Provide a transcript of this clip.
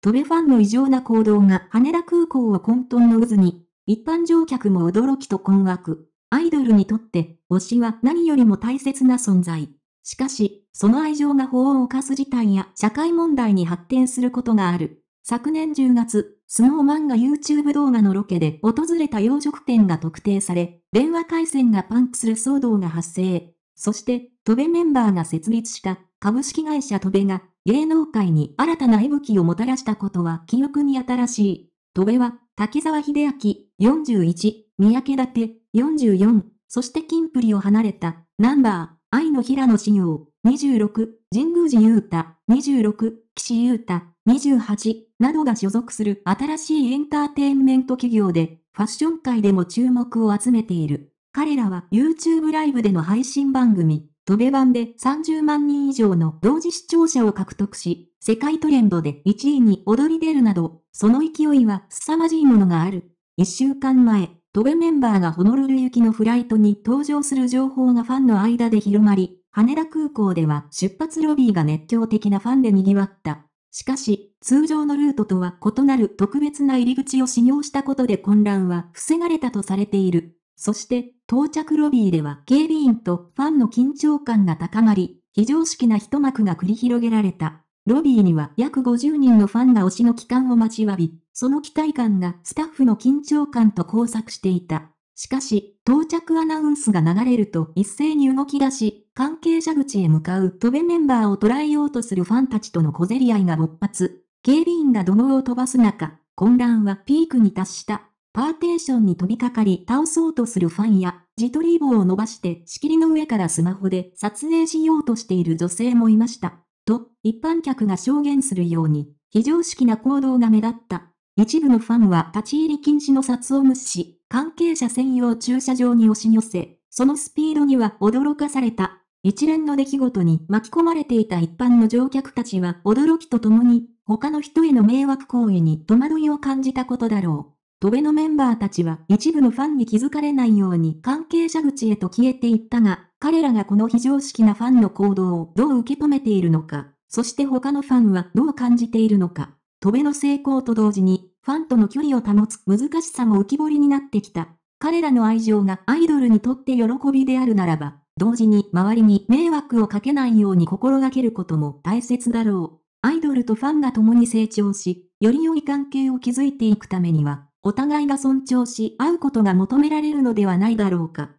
トベファンの異常な行動が羽田空港を混沌の渦に、一般乗客も驚きと困惑。アイドルにとって、推しは何よりも大切な存在。しかし、その愛情が法を犯す事態や社会問題に発展することがある。昨年10月、スノーマンが YouTube 動画のロケで訪れた洋食店が特定され、電話回線がパンクする騒動が発生。そして、トベメンバーが設立した株式会社戸部が芸能界に新たな息吹をもたらしたことは記憶に新しい。戸部は滝沢秀明41、三宅立44、そして金プリを離れたナンバー、愛の平野志陽26、神宮寺雄太26、岸優太28などが所属する新しいエンターテインメント企業でファッション界でも注目を集めている。彼らは YouTube ライブでの配信番組、トベ版で30万人以上の同時視聴者を獲得し、世界トレンドで1位に躍り出るなど、その勢いは凄まじいものがある。1週間前、トベメンバーがホノルル行きのフライトに登場する情報がファンの間で広まり、羽田空港では出発ロビーが熱狂的なファンで賑わった。しかし、通常のルートとは異なる特別な入り口を使用したことで混乱は防がれたとされている。そして、到着ロビーでは警備員とファンの緊張感が高まり、非常識な一幕が繰り広げられた。ロビーには約50人のファンが推しの帰還を待ちわび、その期待感がスタッフの緊張感と交錯していた。しかし、到着アナウンスが流れると一斉に動き出し、関係者口へ向かう飛べメンバーを捉えようとするファンたちとの小競り合いが勃発。警備員が怒号を飛ばす中、混乱はピークに達した。パーテーションに飛びかかり倒そうとするファンや、自撮り棒を伸ばして仕切りの上からスマホで撮影しようとしている女性もいました。と、一般客が証言するように、非常識な行動が目立った。一部のファンは立ち入り禁止の札を無視し、関係者専用駐車場に押し寄せ、そのスピードには驚かされた。一連の出来事に巻き込まれていた一般の乗客たちは驚きとともに、他の人への迷惑行為に戸惑いを感じたことだろう。ドベのメンバーたちは一部のファンに気づかれないように関係者口へと消えていったが、彼らがこの非常識なファンの行動をどう受け止めているのか、そして他のファンはどう感じているのか、ドベの成功と同時に、ファンとの距離を保つ難しさも浮き彫りになってきた。彼らの愛情がアイドルにとって喜びであるならば、同時に周りに迷惑をかけないように心がけることも大切だろう。アイドルとファンが共に成長し、より良い関係を築いていくためには、お互いが尊重し合うことが求められるのではないだろうか。